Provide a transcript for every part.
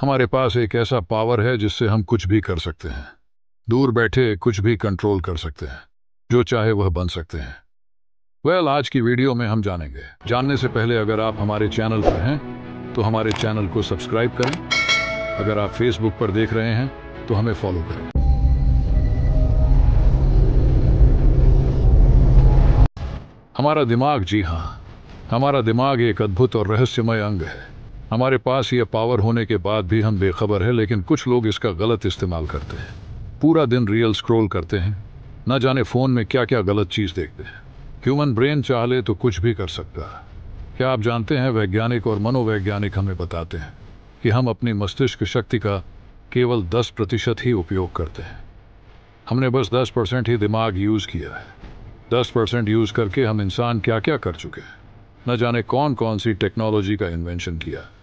हमारे पास एक ऐसा पावर है जिससे हम कुछ भी कर सकते हैं दूर बैठे कुछ भी कंट्रोल कर सकते हैं जो चाहे वह बन सकते हैं वेल well, आज की वीडियो में हम जानेंगे जानने से पहले अगर आप हमारे चैनल पर हैं तो हमारे चैनल को सब्सक्राइब करें अगर आप फेसबुक पर देख रहे हैं तो हमें फॉलो करें हमारा दिमाग जी हाँ हमारा दिमाग एक अद्भुत और रहस्यमय अंग है हमारे पास ये पावर होने के बाद भी हम बेखबर है लेकिन कुछ लोग इसका गलत इस्तेमाल करते हैं पूरा दिन रियल स्क्रॉल करते हैं ना जाने फ़ोन में क्या क्या गलत चीज़ देखते हैं ह्यूमन ब्रेन चाह ले तो कुछ भी कर सकता है क्या आप जानते हैं वैज्ञानिक और मनोवैज्ञानिक हमें बताते हैं कि हम अपनी मस्तिष्क शक्ति का केवल 10 प्रतिशत ही उपयोग करते हैं हमने बस 10 परसेंट ही दिमाग यूज़ किया है 10 परसेंट यूज़ करके हम इंसान क्या क्या कर चुके हैं न जाने कौन कौन सी टेक्नोलॉजी का इन्वेंशन किया है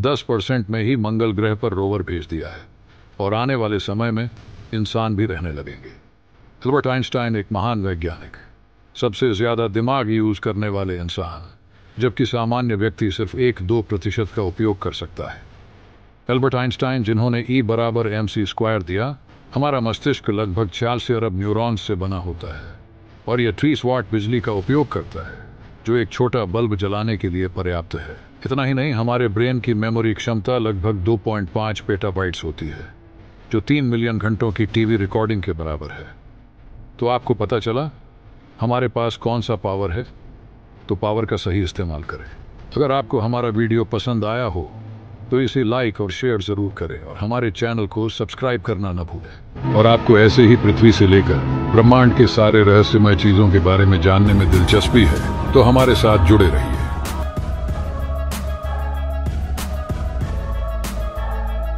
दस परसेंट में ही मंगल ग्रह पर रोवर भेज दिया है और आने वाले समय में इंसान भी रहने लगेंगे अल्बर्ट आइंस्टाइन एक महान वैज्ञानिक सबसे ज़्यादा दिमाग यूज़ करने वाले इंसान जबकि सामान्य व्यक्ति सिर्फ एक दो प्रतिशत का उपयोग कर सकता है अल्बर्ट आइंस्टाइन जिन्होंने ई e बराबर एम सी स्क्वायर दिया हमारा मस्तिष्क लगभग छियासी अरब न्यूरॉन्स से बना होता है और यह ट्रीस वाट बिजली का उपयोग करता है जो एक छोटा बल्ब जलाने के लिए पर्याप्त है इतना ही नहीं हमारे ब्रेन की मेमोरी क्षमता लगभग 2.5 पेटाबाइट्स होती है जो तीन मिलियन घंटों की टीवी रिकॉर्डिंग के बराबर है तो आपको पता चला हमारे पास कौन सा पावर है तो पावर का सही इस्तेमाल करें अगर आपको हमारा वीडियो पसंद आया हो तो इसे लाइक और शेयर जरूर करें और हमारे चैनल को सब्सक्राइब करना न भूलें और आपको ऐसे ही पृथ्वी से लेकर ब्रह्मांड के सारे रहस्यमय चीजों के बारे में जानने में दिलचस्पी है तो हमारे साथ जुड़े रहिए